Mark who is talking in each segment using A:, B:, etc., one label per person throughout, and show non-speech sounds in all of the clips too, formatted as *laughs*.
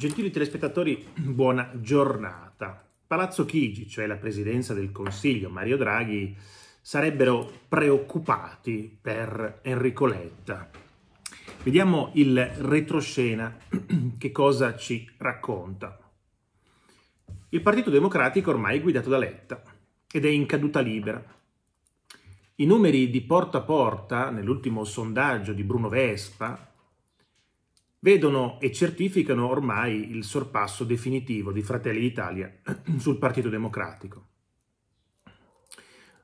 A: Gentili telespettatori, buona giornata. Palazzo Chigi, cioè la presidenza del Consiglio, Mario Draghi, sarebbero preoccupati per Enrico Letta. Vediamo il retroscena *clears throat* che cosa ci racconta. Il Partito Democratico ormai è guidato da Letta ed è in caduta libera. I numeri di porta a porta nell'ultimo sondaggio di Bruno Vespa, vedono e certificano ormai il sorpasso definitivo di Fratelli d'Italia *clears throat* sul Partito Democratico.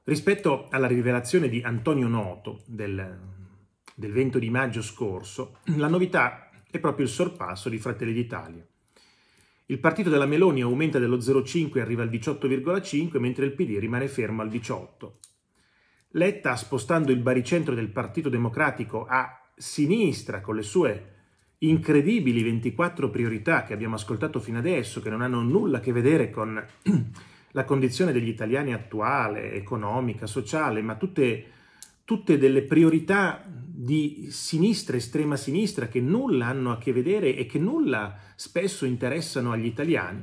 A: Rispetto alla rivelazione di Antonio Noto del, del 20 di maggio scorso, *clears throat* la novità è proprio il sorpasso di Fratelli d'Italia. Il partito della Meloni aumenta dello 0,5 e arriva al 18,5, mentre il PD rimane fermo al 18. Letta, spostando il baricentro del Partito Democratico a sinistra con le sue incredibili 24 priorità che abbiamo ascoltato fino adesso, che non hanno nulla a che vedere con *clears throat* la condizione degli italiani attuale, economica, sociale, ma tutte, tutte delle priorità di sinistra, estrema sinistra, che nulla hanno a che vedere e che nulla spesso interessano agli italiani,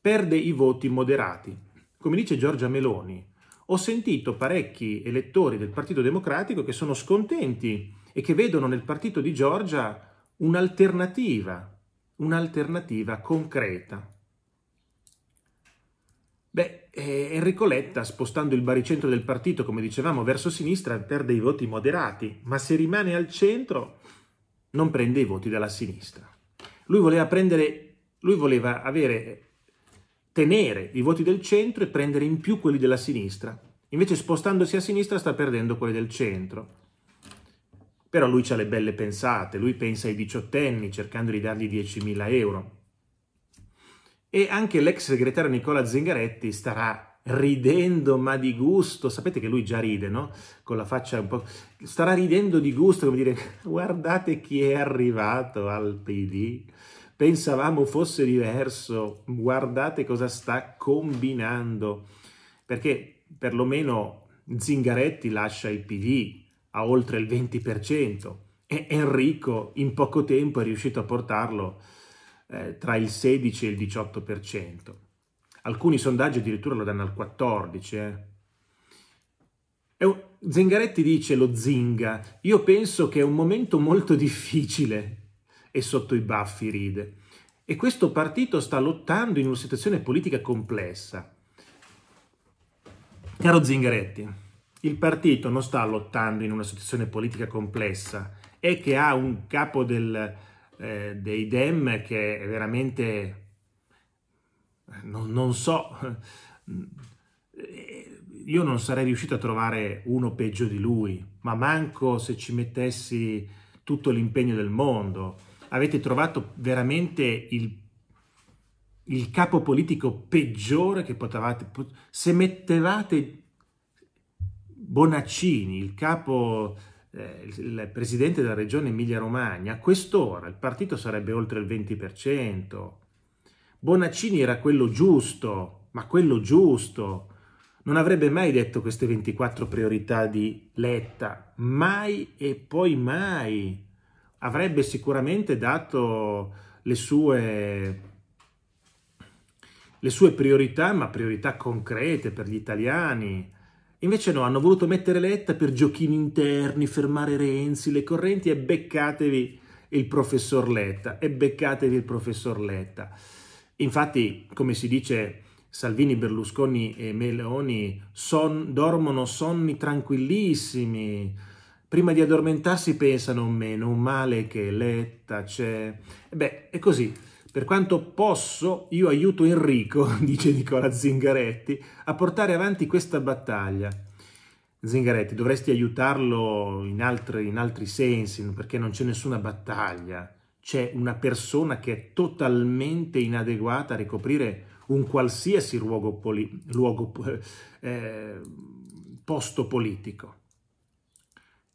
A: perde i voti moderati. Come dice Giorgia Meloni, ho sentito parecchi elettori del Partito Democratico che sono scontenti e che vedono nel partito di Giorgia un'alternativa, un'alternativa concreta. Beh, eh, Enrico Letta, spostando il baricentro del partito, come dicevamo, verso sinistra, perde i voti moderati, ma se rimane al centro non prende i voti dalla sinistra. Lui voleva, prendere, lui voleva avere, tenere i voti del centro e prendere in più quelli della sinistra. Invece spostandosi a sinistra sta perdendo quelli del centro però lui ha le belle pensate, lui pensa ai diciottenni cercando di dargli 10.000 euro. E anche l'ex segretario Nicola Zingaretti starà ridendo ma di gusto, sapete che lui già ride, no? Con la faccia un po'... starà ridendo di gusto, come dire, *laughs* guardate chi è arrivato al PD, pensavamo fosse diverso, guardate cosa sta combinando, perché perlomeno Zingaretti lascia il PD, a oltre il 20% e Enrico in poco tempo è riuscito a portarlo eh, tra il 16 e il 18%. Alcuni sondaggi addirittura lo danno al 14%. Eh. Zingaretti dice lo Zinga, io penso che è un momento molto *laughs* difficile e sotto i baffi ride. E questo partito sta lottando in una situazione politica complessa. Caro Zingaretti, il partito non sta lottando in una situazione politica complessa e che ha un capo del, eh, dei Dem che è veramente non, non, so, eh, io non sarei riuscito a trovare uno peggio di lui, ma manco se ci mettessi tutto l'impegno del mondo. Avete trovato veramente il, il capo politico peggiore che potevate... Se mettevate Bonaccini, il capo, eh, il presidente della regione Emilia-Romagna, a quest'ora il partito sarebbe oltre il 20%. Bonaccini era quello giusto, ma quello giusto. Non avrebbe mai detto queste 24 priorità di Letta, mai e poi mai. Avrebbe sicuramente dato le sue, le sue priorità, ma priorità concrete per gli italiani, Invece no, hanno voluto mettere Letta per giochini interni, fermare Renzi, le correnti e beccatevi il professor Letta, e beccatevi il professor Letta. Infatti, come si dice, Salvini, Berlusconi e Meloni son, dormono sonni tranquillissimi. Prima di addormentarsi pensano meno male che Letta c'è. E beh, è così. Per quanto posso, io aiuto Enrico, *laughs* dice Nicola Zingaretti, a portare avanti questa battaglia. Zingaretti, dovresti aiutarlo in altri, in altri sensi, perché non c'è nessuna battaglia. C'è una persona che è totalmente inadeguata a ricoprire un qualsiasi luogo, poli, luogo eh, posto politico.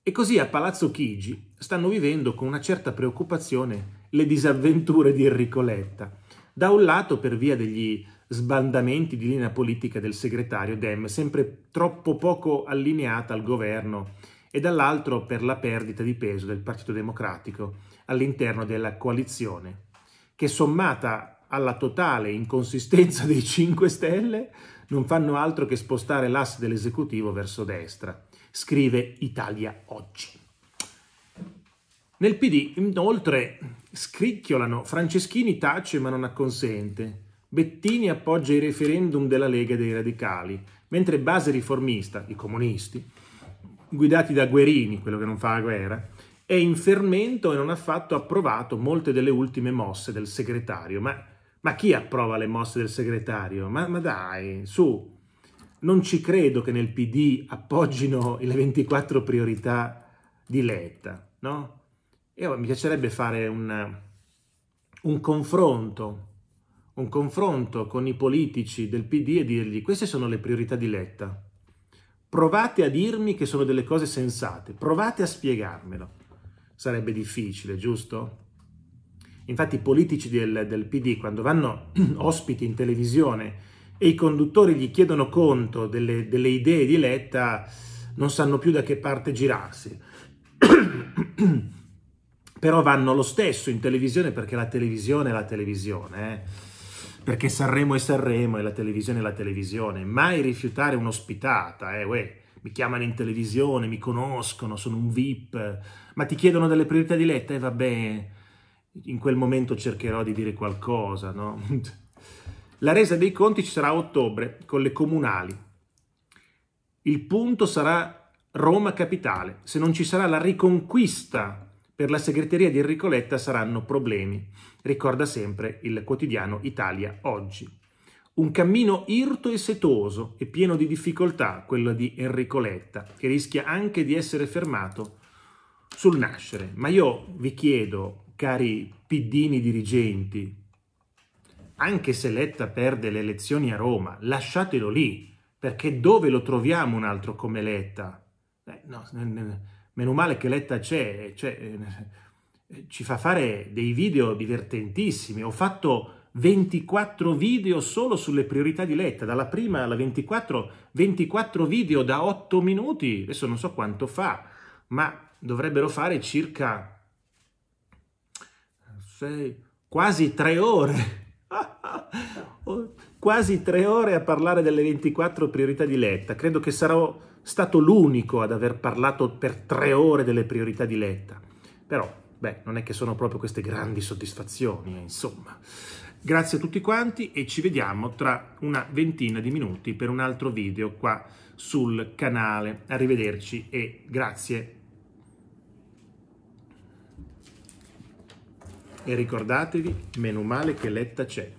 A: E così a Palazzo Chigi stanno vivendo con una certa preoccupazione le disavventure di Enrico Letta. Da un lato per via degli sbandamenti di linea politica del segretario Dem, sempre troppo poco allineata al governo, e dall'altro per la perdita di peso del Partito Democratico all'interno della coalizione, che sommata alla totale inconsistenza dei 5 Stelle non fanno altro che spostare l'asse dell'esecutivo verso destra, scrive Italia Oggi. Nel PD, inoltre, scricchiolano Franceschini tace ma non acconsente. Bettini appoggia i referendum della Lega dei Radicali, mentre base riformista, i comunisti, guidati da Guerini, quello che non fa la guerra, è in fermento e non ha affatto approvato molte delle ultime mosse del segretario. Ma, ma chi approva le mosse del segretario? Ma, ma dai, su, non ci credo che nel PD appoggino le 24 priorità di Letta, no? Io mi piacerebbe fare un, un confronto, un confronto con i politici del PD e dirgli queste sono le priorità di Letta. Provate a dirmi che sono delle cose sensate, provate a spiegarmelo. Sarebbe difficile, giusto? Infatti i politici del, del PD quando vanno *clears throat* ospiti in televisione e i conduttori gli chiedono conto delle, delle idee di Letta, non sanno più da che parte girarsi. *clears throat* però vanno lo stesso in televisione perché la televisione è la televisione, eh? perché Sanremo è Sanremo e la televisione è la televisione, mai rifiutare un'ospitata, eh, uè. mi chiamano in televisione, mi conoscono, sono un VIP, ma ti chiedono delle priorità di letta e eh, vabbè, in quel momento cercherò di dire qualcosa, no? *laughs* La resa dei conti ci sarà a ottobre con le comunali. Il punto sarà Roma capitale, se non ci sarà la riconquista per la segreteria di Enrico Letta saranno problemi, ricorda sempre il quotidiano Italia Oggi. Un cammino irto e setoso e pieno di difficoltà quello di Enrico Letta, che rischia anche di essere fermato sul nascere. Ma io vi chiedo, cari piddini dirigenti, anche se Letta perde le elezioni a Roma, lasciatelo lì, perché dove lo troviamo un altro come Letta? Beh, no, Meno male che Letta c'è, cioè, eh, ci fa fare dei video divertentissimi. Ho fatto 24 video solo sulle priorità di Letta, dalla prima alla 24, 24 video da 8 minuti, adesso non so quanto fa, ma dovrebbero fare circa eh, sei, quasi 3 ore Quasi tre ore a parlare delle 24 priorità di Letta. Credo che sarò stato l'unico ad aver parlato per tre ore delle priorità di Letta. Però, beh, non è che sono proprio queste grandi soddisfazioni, eh, insomma. Grazie a tutti quanti e ci vediamo tra una ventina di minuti per un altro video qua sul canale. Arrivederci e grazie. E ricordatevi, meno male che Letta c'è.